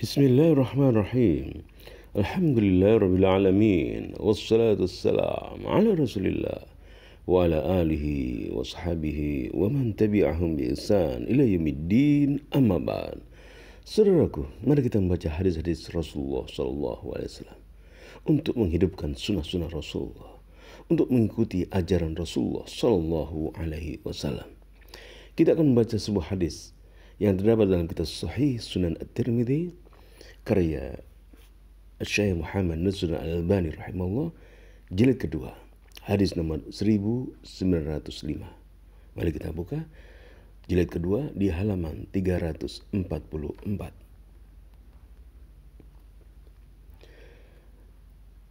بسم الله الرحمن الرحيم الحمد لله رب العالمين والصلاة والسلام على رسول الله وعلى آله وصحبه ومن tabi'ahum بإحسان إلى يوم الدين أما بعد Saudaraku, mari kita membaca hadis-hadis Rasulullah Shallallahu Alaihi Wasallam untuk menghidupkan sunnah-sunnah Rasulullah, untuk mengikuti ajaran Rasulullah Shallallahu Alaihi Wasallam. Kita akan membaca sebuah hadis yang terdapat dalam kitab Sahih Sunan At-Tirmidzi karya Syekh Muhammad Nasrul Al-Albani rahimahullah jilid kedua hadis nomor 1905 mari kita buka jilid kedua di halaman 344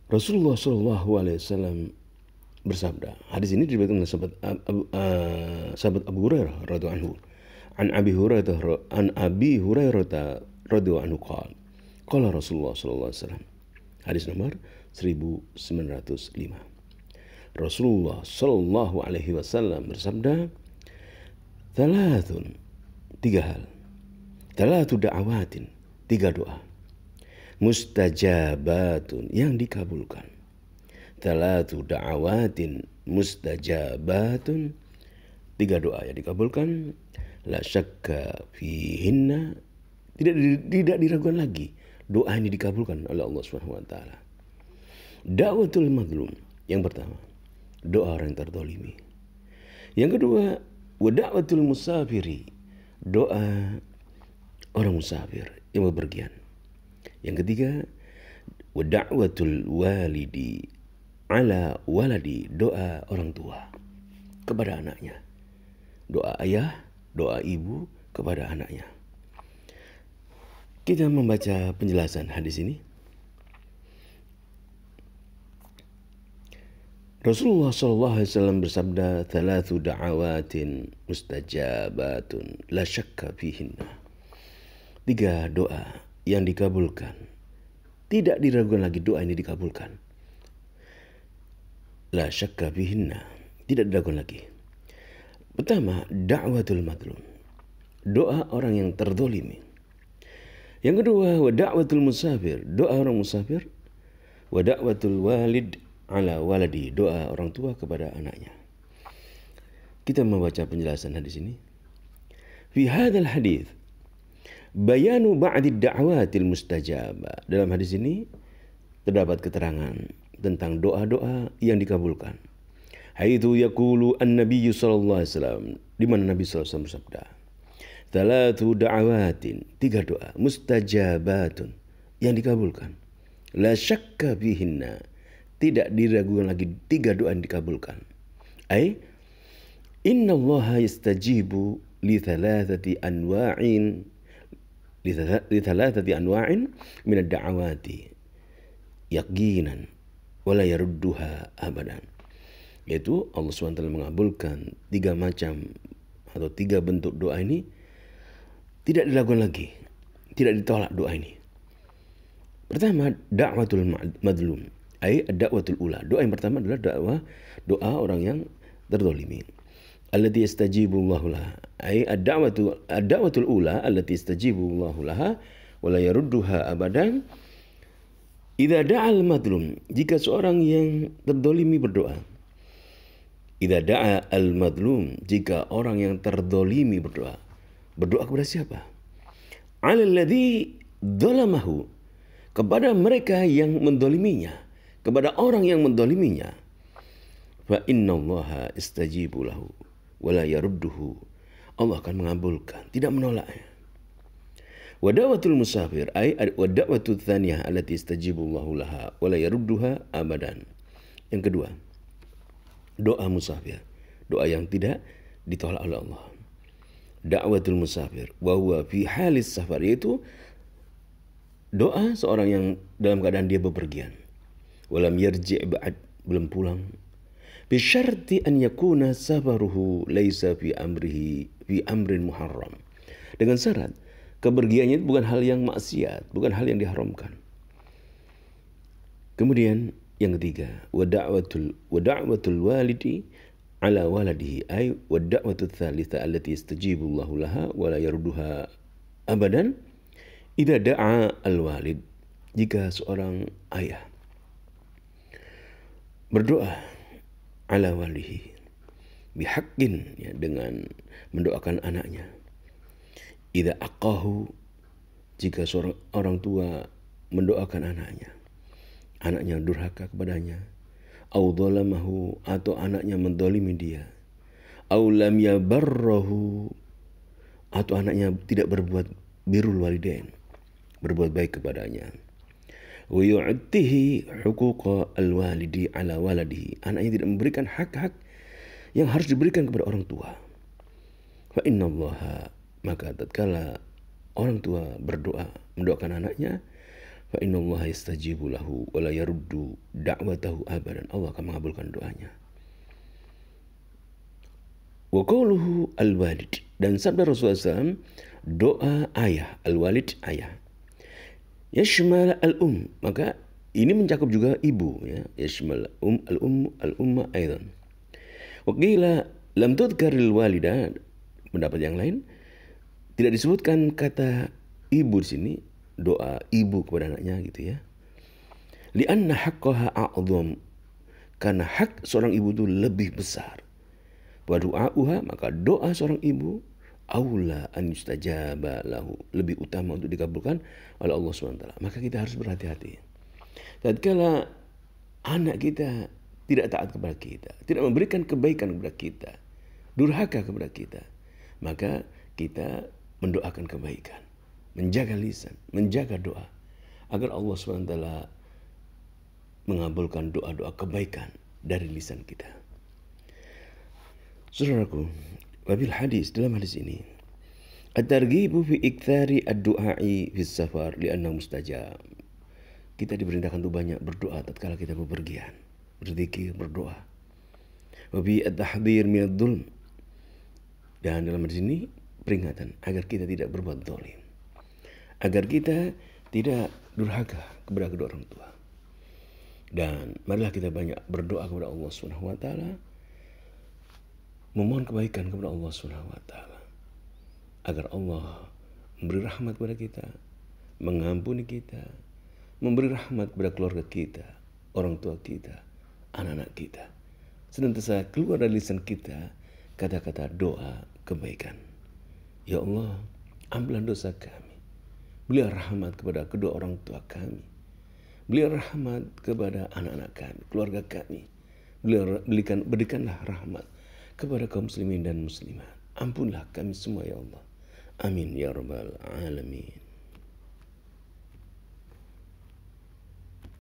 Rasulullah Shallallahu Alaihi Wasallam bersabda. Hadis ini diriwayatkan oleh sahabat Abu, uh, eh, sahabat Abu Hurairah radhiyallahu anhu. An Abi Hurairah an Abi Hurairah radhiyallahu anhu qala Kala Rasulullah sallallahu alaihi wasallam. Hadis nomor 1905. Rasulullah sallallahu alaihi wasallam bersabda, "Thalathun." Tiga hal. Thalatu da'awatin. Tiga doa. Mustajabatun yang dikabulkan. Thalatu da'awatin mustajabatun. Tiga doa yang dikabulkan. La syakka fihinna. Tidak, tidak diragukan lagi doa ini dikabulkan oleh Allah Subhanahu wa taala. Da'watul mazlum yang pertama, doa orang yang tertolimi. Yang kedua, da'watul musafiri, doa orang musafir yang bepergian. Yang ketiga, da'watul walidi ala waladi, doa orang tua kepada anaknya. Doa ayah, doa ibu kepada anaknya. Kita membaca penjelasan hadis ini. Rasulullah Shallallahu Alaihi Wasallam bersabda, "Thalathu da'awatin mustajabatun la syakka fihinna." Tiga doa yang dikabulkan. Tidak diragukan lagi doa ini dikabulkan. La syakka fihinna. Tidak diragukan lagi. Pertama, da'watul madlum. Doa orang yang terdolimi. Yang kedua, wa da'watul musafir, doa orang musafir. Wa da'watul walid ala waladi, doa orang tua kepada anaknya. Kita membaca penjelasan hadis ini. Fi hadal hadis bayanu ba'did da'watil mustajabah. Dalam hadis ini terdapat keterangan tentang doa-doa yang dikabulkan. Haitsu yaqulu an-nabiy sallallahu alaihi wasallam, di mana Nabi sallallahu alaihi wasallam bersabda, Talatu da'awatin. Tiga doa. Mustajabatun. Yang dikabulkan. La syakka bihinna. Tidak diragukan lagi tiga doa yang dikabulkan. Ay. Inna allaha yastajibu li thalathati anwa'in. Li thalathati anwa'in minad da'awati. Yakinan. Wala yarudduha abadan. Yaitu Allah SWT mengabulkan tiga macam atau tiga bentuk doa ini tidak dilakukan lagi. Tidak ditolak doa ini. Pertama, dakwatul madlum. Ay dakwatul ula. Doa yang pertama adalah doa doa orang yang terdolimi. Allati yastajibullahu laha. Ay ad-da'watu ad-da'watul ula allati yastajibullahu laha wa la yarudduha abadan. Idza al madlum, jika seorang yang terdolimi berdoa. Idza da'a al-madlum, jika orang yang terdolimi berdoa. Berdoa kepada siapa? Alalladhi dolamahu. Kepada mereka yang mendoliminya. Kepada orang yang mendoliminya. Fa innallaha istajibu lahu. Wala yarudduhu. Allah akan mengabulkan. Tidak menolaknya. Wadawatul musafir ay wadawatul thaniyah allati istajibullahu laha wala yarudduha abadan. Yang kedua, doa musafir, doa yang tidak ditolak oleh Allah da'watul musafir bahwa fi halis safar yaitu doa seorang yang dalam keadaan dia bepergian walam yarji' ba'd belum pulang syarti an yakuna safaruhu laisa fi amrihi fi amrin muharram dengan syarat kepergiannya itu bukan hal yang maksiat bukan hal yang diharamkan kemudian yang ketiga wa wa da'watul walidi ala waladihi ay wa da'watu thalitha allati yastajibu Allahu laha wa la yarduha abadan idha da'a al-walid jika seorang ayah berdoa ala walihi bihaqqin ya, dengan mendoakan anaknya idha aqahu jika seorang orang tua mendoakan anaknya anaknya durhaka kepadanya au atau anaknya mendolimi dia au atau anaknya tidak berbuat birul waliden berbuat baik kepadanya wa yu'tihi al walidi ala waladihi anaknya tidak memberikan hak-hak yang harus diberikan kepada orang tua fa innallaha maka tatkala orang tua berdoa mendoakan anaknya fa inna Allah yastajibu lahu wa la yaruddu da'watahu abadan Allah akan mengabulkan doanya wa qawluhu al-walid dan sabda Rasulullah SAW doa ayah al-walid ayah yashmal al-um maka ini mencakup juga ibu ya yashmal um al-um al-umma aidan wa qila lam tudkar walida pendapat yang lain tidak disebutkan kata ibu di sini doa ibu kepada anaknya gitu ya. Lianna haqqaha a'zham. Karena hak seorang ibu itu lebih besar. Wa du'auha maka doa seorang ibu aula an yustajaba lahu lebih utama untuk dikabulkan oleh Allah SWT. Maka kita harus berhati-hati. Tatkala anak kita tidak taat kepada kita, tidak memberikan kebaikan kepada kita, durhaka kepada kita, maka kita mendoakan kebaikan menjaga lisan, menjaga doa agar Allah SWT mengabulkan doa-doa kebaikan dari lisan kita. Saudaraku, wabil hadis dalam hadis ini At-targhibu fi ikthari ad-du'a'i fi safar li'anna mustajab. Kita diperintahkan untuk banyak berdoa tatkala kita bepergian, berzikir, berdoa. Wa bi at-tahdhir min ad-dhulm. Dan dalam hadis ini peringatan agar kita tidak berbuat zalim agar kita tidak durhaka kepada kedua orang tua. Dan marilah kita banyak berdoa kepada Allah Subhanahu wa taala memohon kebaikan kepada Allah Subhanahu wa taala agar Allah memberi rahmat kepada kita, mengampuni kita, memberi rahmat kepada keluarga kita, orang tua kita, anak-anak kita. Senantiasa keluar dari lisan kita kata-kata doa kebaikan. Ya Allah, ampunlah dosa kami Beliau rahmat kepada kedua orang tua kami. Beliau rahmat kepada anak-anak kami, keluarga kami. Beliau berikan, berikanlah rahmat kepada kaum muslimin dan muslimah. Ampunlah kami semua ya Allah. Amin ya Rabbal Alamin.